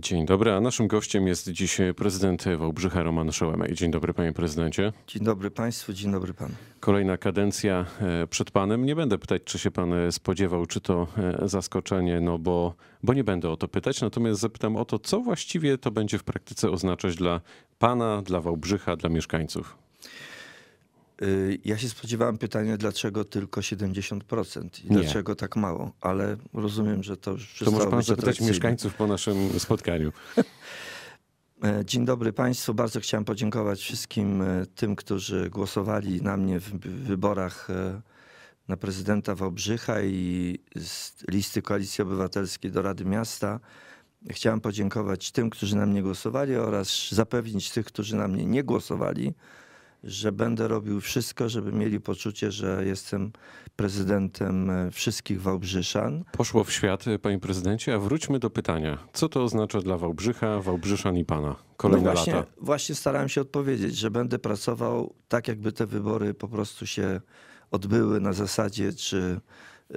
Dzień dobry, a naszym gościem jest dziś prezydent Wałbrzycha Roman Szołemej. Dzień dobry panie prezydencie. Dzień dobry państwu, dzień dobry pan. Kolejna kadencja e, przed panem. Nie będę pytać, czy się pan e, spodziewał, czy to e, zaskoczenie, no bo, bo nie będę o to pytać. Natomiast zapytam o to, co właściwie to będzie w praktyce oznaczać dla pana, dla Wałbrzycha, dla mieszkańców. Y, ja się spodziewałem pytania, dlaczego tylko 70% i Nie. dlaczego tak mało, ale rozumiem, że to już To może pan zapytać mieszkańców po naszym spotkaniu. E, dzień dobry Państwu. Bardzo chciałem podziękować wszystkim e, tym, którzy głosowali na mnie w wyborach e, na prezydenta Wałbrzycha i z listy Koalicji Obywatelskiej do Rady Miasta. Chciałem podziękować tym, którzy na mnie głosowali oraz zapewnić tych, którzy na mnie nie głosowali, że będę robił wszystko, żeby mieli poczucie, że jestem prezydentem e, wszystkich Wałbrzyszan. Poszło w świat, e, panie prezydencie, a wróćmy do pytania. Co to oznacza dla Wałbrzycha, Wałbrzyszan i pana? Kolejne no właśnie, lata. Właśnie starałem się odpowiedzieć, że będę pracował tak, jakby te wybory po prostu się odbyły na zasadzie, czy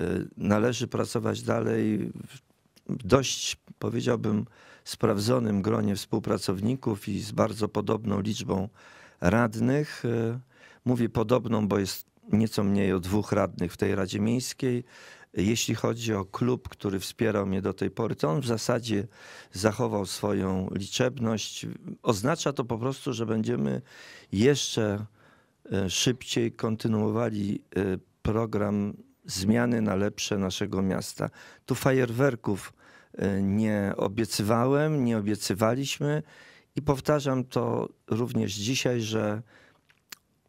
e, należy pracować dalej w dość, powiedziałbym, sprawdzonym gronie współpracowników i z bardzo podobną liczbą radnych. E, mówię podobną, bo jest nieco mniej o dwóch radnych w tej Radzie Miejskiej. Jeśli chodzi o klub, który wspierał mnie do tej pory, to on w zasadzie zachował swoją liczebność. Oznacza to po prostu, że będziemy jeszcze e, szybciej kontynuowali e, program zmiany na lepsze naszego miasta. Tu fajerwerków nie obiecywałem, nie obiecywaliśmy. I powtarzam to również dzisiaj, że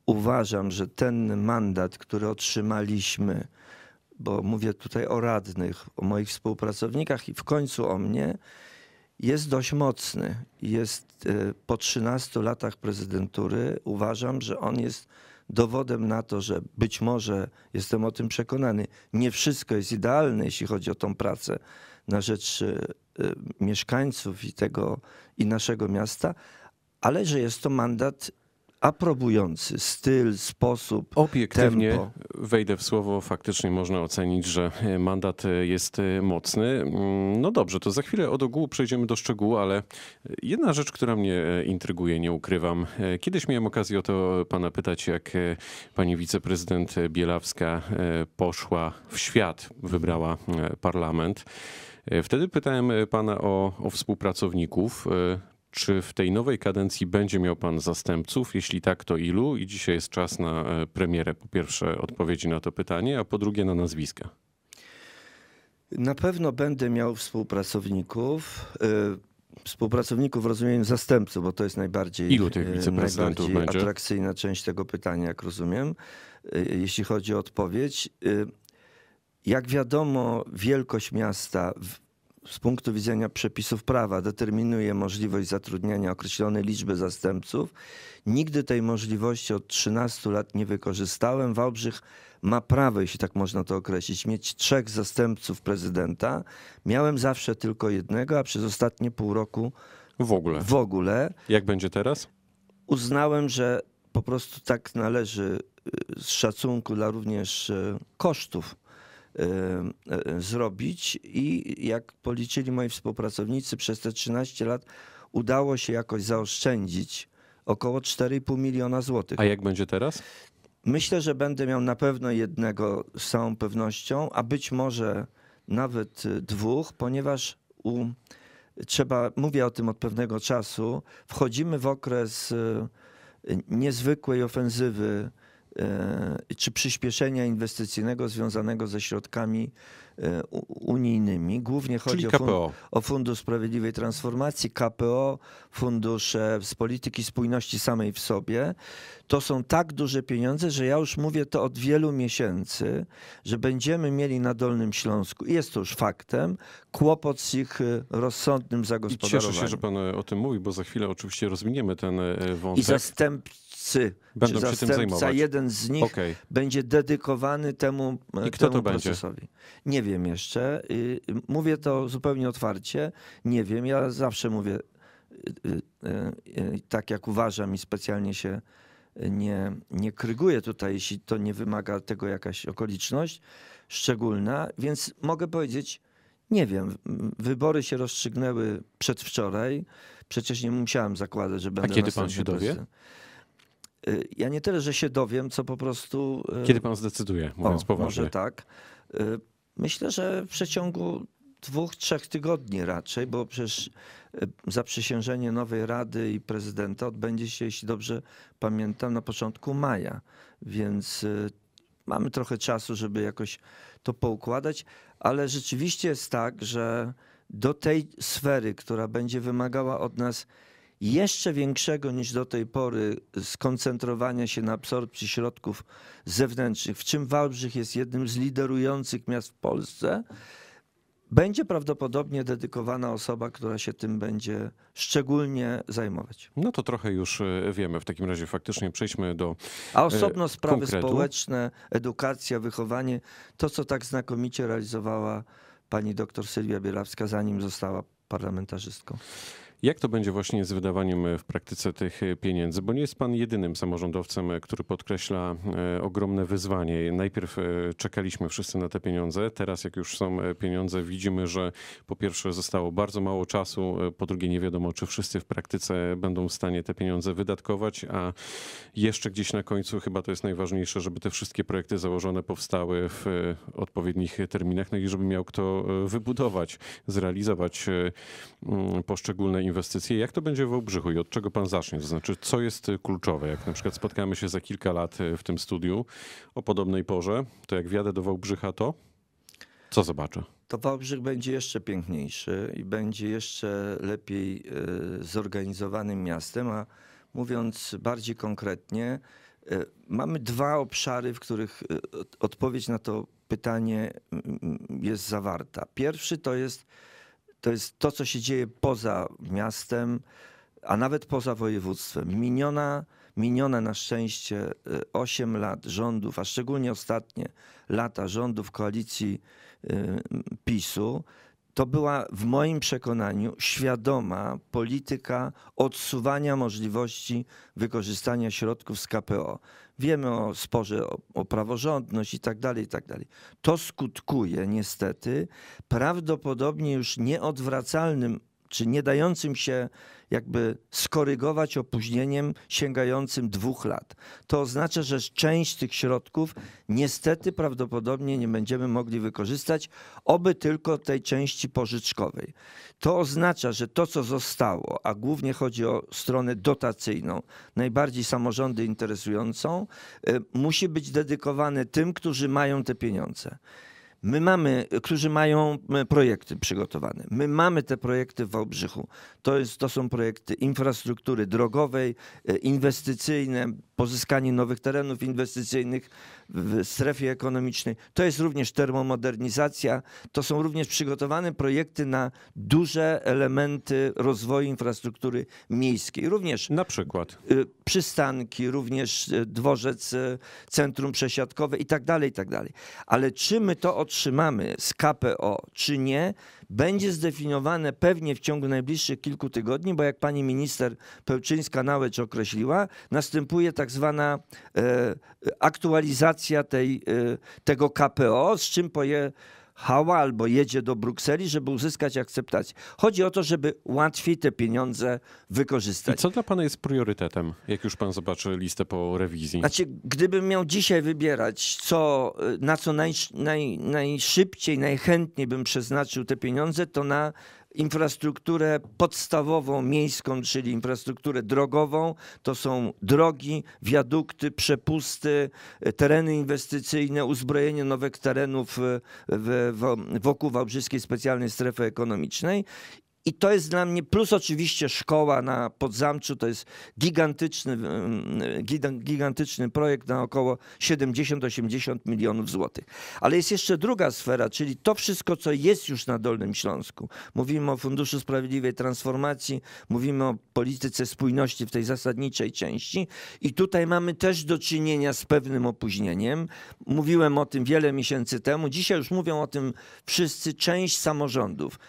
uważam, że ten mandat, który otrzymaliśmy, bo mówię tutaj o radnych, o moich współpracownikach i w końcu o mnie, jest dość mocny. Jest e, po 13 latach prezydentury. Uważam, że on jest dowodem na to, że być może jestem o tym przekonany. Nie wszystko jest idealne, jeśli chodzi o tą pracę na rzecz e, Y, mieszkańców i tego i naszego miasta, ale że jest to mandat aprobujący styl, sposób. Obiektywnie tempo. wejdę w słowo, faktycznie można ocenić, że e, mandat e, jest e, mocny. Mm, no dobrze, to za chwilę od ogółu przejdziemy do szczegółu, ale jedna rzecz, która mnie intryguje, nie ukrywam. Kiedyś miałem okazję o to pana pytać, jak pani wiceprezydent Bielawska poszła w świat, wybrała parlament. E, wtedy pytałem e, pana o, o współpracowników. E, czy w tej nowej kadencji będzie miał pan zastępców? Jeśli tak, to ilu? I dzisiaj jest czas na premierę. Po pierwsze, odpowiedzi na to pytanie, a po drugie, na nazwiska. Na pewno będę miał współpracowników. Współpracowników rozumiem zastępców, bo to jest najbardziej, Ilu tych wiceprezydentów najbardziej będzie? atrakcyjna część tego pytania, jak rozumiem, jeśli chodzi o odpowiedź. Jak wiadomo, wielkość miasta z punktu widzenia przepisów prawa determinuje możliwość zatrudniania określonej liczby zastępców. Nigdy tej możliwości od 13 lat nie wykorzystałem. Wałbrzych ma prawo, jeśli tak można to określić, mieć trzech zastępców prezydenta. Miałem zawsze tylko jednego, a przez ostatnie pół roku w ogóle. W ogóle. Jak będzie teraz? Uznałem, że po prostu tak należy y, z szacunku dla również y, kosztów Y, y, zrobić i jak policzyli moi współpracownicy, przez te 13 lat udało się jakoś zaoszczędzić około 4,5 miliona złotych. A jak będzie teraz? Myślę, że będę miał na pewno jednego z całą pewnością, a być może nawet dwóch, ponieważ u, trzeba, mówię o tym od pewnego czasu, wchodzimy w okres y, niezwykłej ofensywy E, czy przyspieszenia inwestycyjnego związanego ze środkami e, unijnymi. Głównie chodzi o, o Fundusz Sprawiedliwej Transformacji, KPO, fundusze z polityki spójności samej w sobie. To są tak duże pieniądze, że ja już mówię to od wielu miesięcy, że będziemy mieli na Dolnym Śląsku, i jest to już faktem, kłopot z ich e, rozsądnym zagospodarowaniem. I cieszę się, że pan o tym mówi, bo za chwilę oczywiście rozwiniemy ten wątek. I zastęp zastępcy, Będą czy zastępca, jeden z nich okay. będzie dedykowany temu, I kto temu to procesowi. Będzie? Nie wiem jeszcze. Y, mówię to zupełnie otwarcie. Nie wiem. Ja zawsze mówię y, y, tak, jak uważam i specjalnie się nie, nie kryguję tutaj, jeśli to nie wymaga tego jakaś okoliczność szczególna, więc mogę powiedzieć, nie wiem, wybory się rozstrzygnęły przedwczoraj, przecież nie musiałem zakładać, że będę A kiedy pan się dowie? Prezydent. Y, ja nie tyle, że się dowiem, co po prostu. Y, Kiedy pan zdecyduje, mówiąc o, poważnie. Może tak. Y, myślę, że w przeciągu dwóch, trzech tygodni raczej, bo przecież zaprzysiężenie nowej rady i prezydenta odbędzie się, jeśli dobrze pamiętam, na początku maja. Więc mamy trochę czasu, żeby jakoś to poukładać, ale rzeczywiście jest tak, że do tej sfery, która będzie wymagała od nas jeszcze większego niż do tej pory skoncentrowania się na absorpcji środków zewnętrznych, w czym Wałbrzych jest jednym z liderujących miast w Polsce, będzie prawdopodobnie dedykowana osoba, która się tym będzie szczególnie zajmować. No to trochę już e, wiemy. W takim razie faktycznie przejdźmy do. A osobno e, sprawy konkretu. społeczne, edukacja, wychowanie to, co tak znakomicie realizowała pani doktor Sylwia Bielawska, zanim została parlamentarzystką. Jak to będzie właśnie z wydawaniem e, w praktyce tych e, pieniędzy? Bo nie jest pan jedynym samorządowcem, e, który podkreśla ogromne wyzwanie. Najpierw czekaliśmy wszyscy na te pieniądze, teraz jak już są pieniądze, widzimy, że po pierwsze zostało bardzo mało czasu, po drugie nie wiadomo, czy wszyscy w praktyce będą w stanie te pieniądze wydatkować, a jeszcze gdzieś na końcu chyba to jest najważniejsze, żeby te wszystkie projekty założone powstały w odpowiednich terminach, no i żeby miał kto wybudować, zrealizować poszczególne inwestycje. Jak to będzie w Obrzychu i od czego pan zacznie? To znaczy, co jest kluczowe? Jak na przykład spotkamy się za kilka lat e, w tym studiu o podobnej porze, to jak wjadę do Wałbrzycha, to co zobaczę? To Wałbrzych będzie jeszcze piękniejszy i będzie jeszcze lepiej e, zorganizowanym miastem, a mówiąc bardziej konkretnie, e, mamy dwa obszary, w których odpowiedź na to pytanie jest zawarta. Pierwszy to jest to jest to, co się dzieje poza miastem, a nawet poza województwem. Miniona, minione na szczęście 8 y, lat rządów, a szczególnie ostatnie lata rządów koalicji y, PiSu to była w moim przekonaniu świadoma polityka odsuwania możliwości wykorzystania środków z KPO. Wiemy o sporze o, o praworządność i tak dalej, i tak dalej. To skutkuje niestety prawdopodobnie już nieodwracalnym czy nie dającym się jakby skorygować opóźnieniem sięgającym dwóch lat. To oznacza, że część tych środków niestety prawdopodobnie nie będziemy mogli wykorzystać, oby tylko tej części pożyczkowej. To oznacza, że to, co zostało, a głównie chodzi o stronę dotacyjną, najbardziej samorządy interesującą, y, musi być dedykowane tym, którzy mają te pieniądze. My mamy, którzy mają e, projekty przygotowane. My mamy te projekty w Wałbrzychu. To, jest, to są projekty infrastruktury drogowej, e, inwestycyjne, pozyskanie nowych terenów inwestycyjnych w strefie ekonomicznej. To jest również termomodernizacja. To są również przygotowane projekty na duże elementy rozwoju infrastruktury miejskiej. Również na przykład e, przystanki, również dworzec, centrum przesiadkowe i tak dalej, i tak dalej. Ale czy my to otrzymamy z KPO, czy nie, będzie zdefiniowane pewnie w ciągu najbliższych kilku tygodni, bo jak pani minister Pełczyńska-Nałecz określiła, następuje tak zwana e, e, aktualizacja tej, e, tego KPO, z czym poje, hała albo jedzie do Brukseli, żeby uzyskać akceptację. Chodzi o to, żeby łatwiej te pieniądze wykorzystać. I co dla pana jest priorytetem, jak już pan zobaczy listę po rewizji? Znaczy, gdybym miał dzisiaj wybierać, co, na co naj, naj, najszybciej, najchętniej bym przeznaczył te pieniądze, to na infrastrukturę podstawową miejską, czyli infrastrukturę drogową. To są drogi, wiadukty, przepusty, tereny inwestycyjne, uzbrojenie nowych terenów w, w, wokół Wałbrzyskiej Specjalnej Strefy Ekonomicznej i to jest dla mnie, plus oczywiście szkoła na Podzamczu, to jest gigantyczny, gigantyczny projekt na około 70-80 milionów złotych. Ale jest jeszcze druga sfera, czyli to wszystko, co jest już na Dolnym Śląsku. Mówimy o Funduszu Sprawiedliwej Transformacji, mówimy o polityce spójności w tej zasadniczej części i tutaj mamy też do czynienia z pewnym opóźnieniem. Mówiłem o tym wiele miesięcy temu, dzisiaj już mówią o tym wszyscy, część samorządów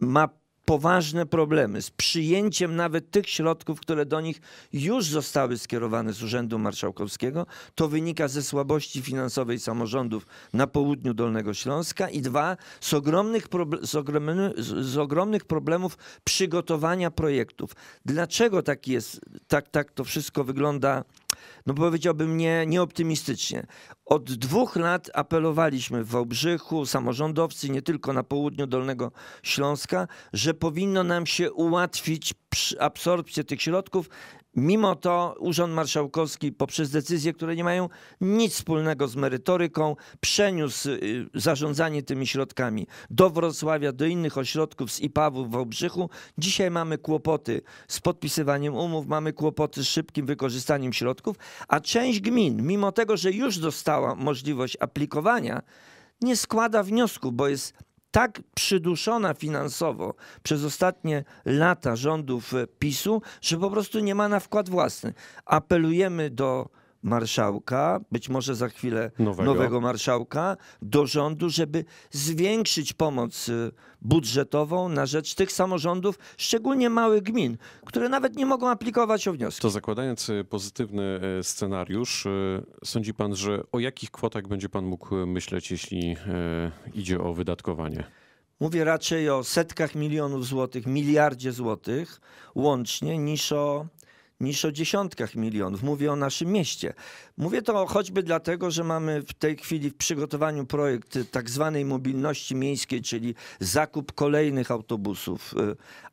ma poważne problemy z przyjęciem nawet tych środków, które do nich już zostały skierowane z Urzędu Marszałkowskiego. To wynika ze słabości finansowej samorządów na południu Dolnego Śląska i dwa, z ogromnych, z, ogromny, z ogromnych problemów przygotowania projektów. Dlaczego tak jest, tak, tak to wszystko wygląda no powiedziałbym nie, nieoptymistycznie. Od dwóch lat apelowaliśmy w Wałbrzychu, samorządowcy, nie tylko na południu Dolnego Śląska, że powinno nam się ułatwić absorpcję tych środków Mimo to Urząd Marszałkowski poprzez decyzje, które nie mają nic wspólnego z merytoryką, przeniósł y, zarządzanie tymi środkami do Wrocławia, do innych ośrodków z IPAW-u w Wałbrzychu. Dzisiaj mamy kłopoty z podpisywaniem umów, mamy kłopoty z szybkim wykorzystaniem środków, a część gmin, mimo tego, że już dostała możliwość aplikowania, nie składa wniosku, bo jest tak przyduszona finansowo przez ostatnie lata rządów PiSu, że po prostu nie ma na wkład własny. Apelujemy do marszałka, być może za chwilę nowego, nowego marszałka, do rządu, żeby zwiększyć pomoc y, budżetową na rzecz tych samorządów, szczególnie małych gmin, które nawet nie mogą aplikować o wnioski. To zakładając y, pozytywny y, scenariusz, sądzi pan, że o jakich kwotach będzie pan mógł myśleć, jeśli idzie o wydatkowanie? Mówię raczej o setkach milionów złotych, miliardzie złotych łącznie, niż o niż o dziesiątkach milionów. Mówię o naszym mieście. Mówię to choćby dlatego, że mamy w tej chwili w przygotowaniu projekt tak zwanej mobilności miejskiej, czyli zakup kolejnych autobusów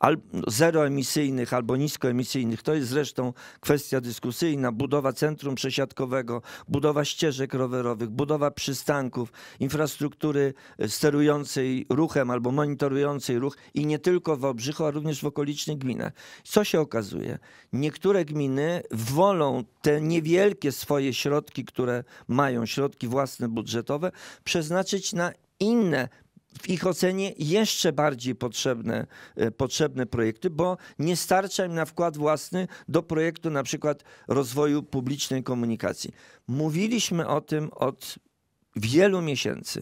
y, zeroemisyjnych albo niskoemisyjnych. To jest zresztą kwestia dyskusyjna. Budowa centrum przesiadkowego, budowa ścieżek rowerowych, budowa przystanków, infrastruktury y, sterującej ruchem albo monitorującej ruch i nie tylko w Obrzychu, a również w okolicznych gminach. Co się okazuje? Niektóre niektóre gminy wolą te niewielkie swoje środki, które mają, środki własne budżetowe, przeznaczyć na inne w ich ocenie jeszcze bardziej potrzebne, e, potrzebne projekty, bo nie starcza im na wkład własny do projektu na przykład rozwoju publicznej komunikacji. Mówiliśmy o tym od wielu miesięcy.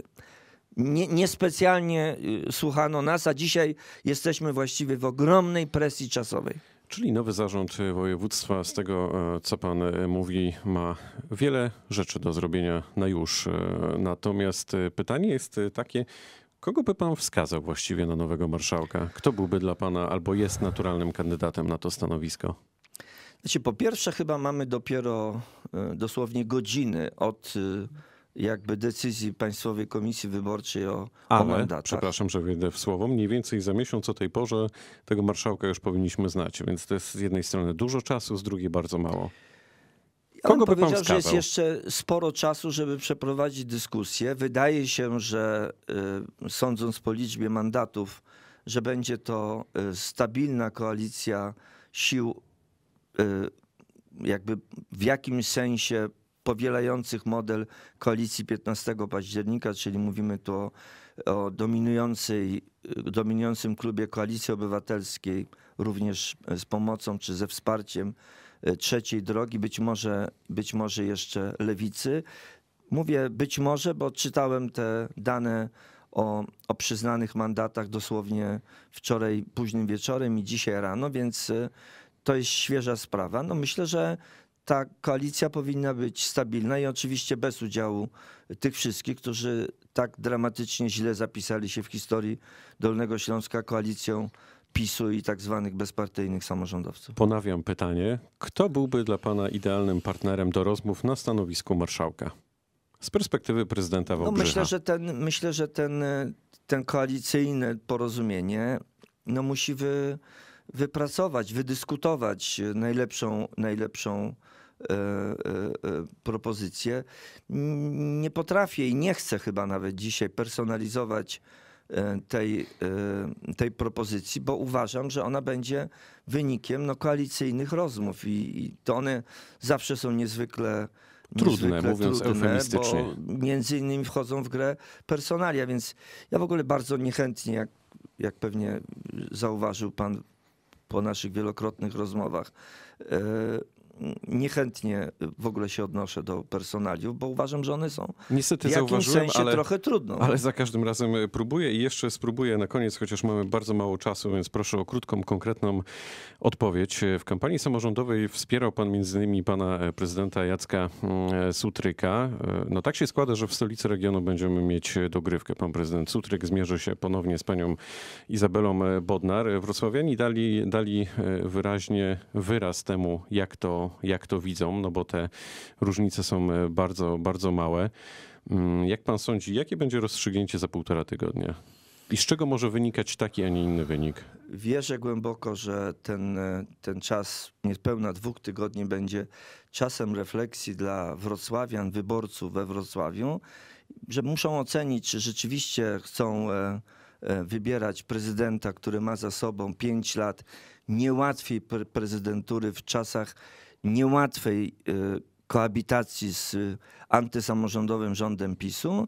Nie, niespecjalnie y, słuchano nas, a dzisiaj jesteśmy właściwie w ogromnej presji czasowej. Czyli nowy zarząd województwa, z tego e, co pan e, mówi, ma wiele rzeczy do zrobienia na już. E, natomiast pytanie jest takie, kogo by pan wskazał właściwie na nowego marszałka? Kto byłby dla pana albo jest naturalnym kandydatem na to stanowisko? Znaczy, po pierwsze, chyba mamy dopiero dosłownie godziny od jakby decyzji Państwowej Komisji Wyborczej o, Ale, o mandatach. przepraszam, że wejdę w słowo, mniej więcej za miesiąc o tej porze tego marszałka już powinniśmy znać, więc to jest z jednej strony dużo czasu, z drugiej bardzo mało. Ja Kogo powiedział, pan że jest jeszcze sporo czasu, żeby przeprowadzić dyskusję. Wydaje się, że y, sądząc po liczbie mandatów, że będzie to y, stabilna koalicja sił y, jakby w jakimś sensie powielających model koalicji 15 października, czyli mówimy tu o, o dominującej, dominującym klubie koalicji obywatelskiej, również z pomocą czy ze wsparciem e, trzeciej drogi, być może, być może jeszcze lewicy. Mówię być może, bo czytałem te dane o, o przyznanych mandatach dosłownie wczoraj późnym wieczorem i dzisiaj rano, więc e, to jest świeża sprawa. No myślę, że ta koalicja powinna być stabilna i oczywiście bez udziału tych wszystkich, którzy tak dramatycznie źle zapisali się w historii Dolnego Śląska koalicją PiSu i tak zwanych bezpartyjnych samorządowców. Ponawiam pytanie, kto byłby dla pana idealnym partnerem do rozmów na stanowisku marszałka? Z perspektywy prezydenta no, Wałbrzycha. No myślę, że, ten, myślę, że ten, ten koalicyjne porozumienie no musi wy, wypracować, wydyskutować najlepszą, najlepszą E, e, e, propozycje. Nie potrafię i nie chcę chyba nawet dzisiaj personalizować tej, tej propozycji, bo uważam, że ona będzie wynikiem no, koalicyjnych rozmów i, i to one zawsze są niezwykle trudne, mówiąc trudne, eufemistycznie. Bo między innymi wchodzą w grę personalia, więc ja w ogóle bardzo niechętnie, jak, jak pewnie zauważył pan po naszych wielokrotnych rozmowach, niechętnie y, w ogóle się odnoszę do personaliów, bo uważam, że one są Niestety w jakimś sensie ale, trochę trudno. Ale za każdym razem y, próbuję i jeszcze spróbuję na koniec, chociaż mamy bardzo mało czasu, więc proszę o krótką, konkretną odpowiedź. W kampanii samorządowej wspierał pan między innymi pana e, prezydenta Jacka mm, e, Sutryka. E, no tak się składa, że w stolicy regionu będziemy mieć dogrywkę. Pan prezydent Sutryk zmierzy się ponownie z panią Izabelą Bodnar. Wrocławiani dali, dali wyraźnie wyraz temu, jak to jak to widzą, no bo te różnice są e, bardzo, bardzo małe. Mm, jak pan sądzi, jakie będzie rozstrzygnięcie za półtora tygodnia? I z czego może wynikać taki, a nie inny wynik? Wierzę głęboko, że ten, e, ten czas niespełna dwóch tygodni będzie czasem refleksji dla wrocławian, wyborców we Wrocławiu, że muszą ocenić, czy rzeczywiście chcą e, wybierać prezydenta, który ma za sobą pięć lat niełatwiej prezydentury w czasach niełatwej y, koabitacji z antysamorządowym rządem PiSu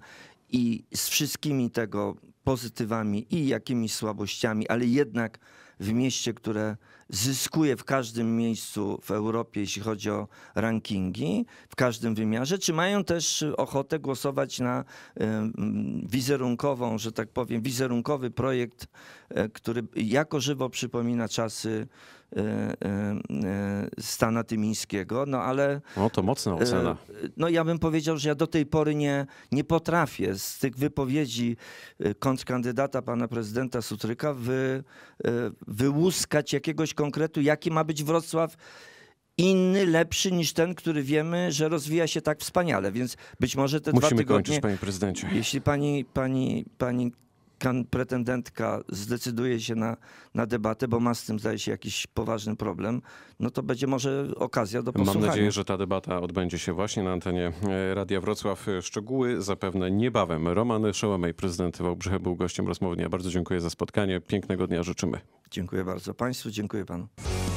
i z wszystkimi tego pozytywami i jakimiś słabościami, ale jednak w mieście, które zyskuje w każdym miejscu w Europie, jeśli chodzi o rankingi, w każdym wymiarze, czy mają też ochotę głosować na wizerunkową, że tak powiem, wizerunkowy projekt, e, który jako żywo przypomina czasy e, e, Stana Tymińskiego, no ale... No to mocna ocena. No ja bym powiedział, że ja do tej pory nie, nie potrafię z tych wypowiedzi kontrkandydata pana prezydenta Sutryka wy, wyłuskać jakiegoś konkretu, jaki ma być Wrocław inny, lepszy niż ten, który wiemy, że rozwija się tak wspaniale. Więc być może te Musimy dwa tygodnie... Musimy kończyć, panie prezydencie. Jeśli pani, pani, pani kan, pretendentka zdecyduje się na, na debatę, bo ma z tym, zdaje się, jakiś poważny problem, no to będzie może okazja do posłuchania. Mam nadzieję, że ta debata odbędzie się właśnie na antenie e, Radia Wrocław. Szczegóły zapewne niebawem. Roman Szołomej, prezydent Wałbrzycha, był gościem rozmowy. Ja bardzo dziękuję za spotkanie. Pięknego dnia życzymy. Dziękuję bardzo Państwu, dziękuję Panu.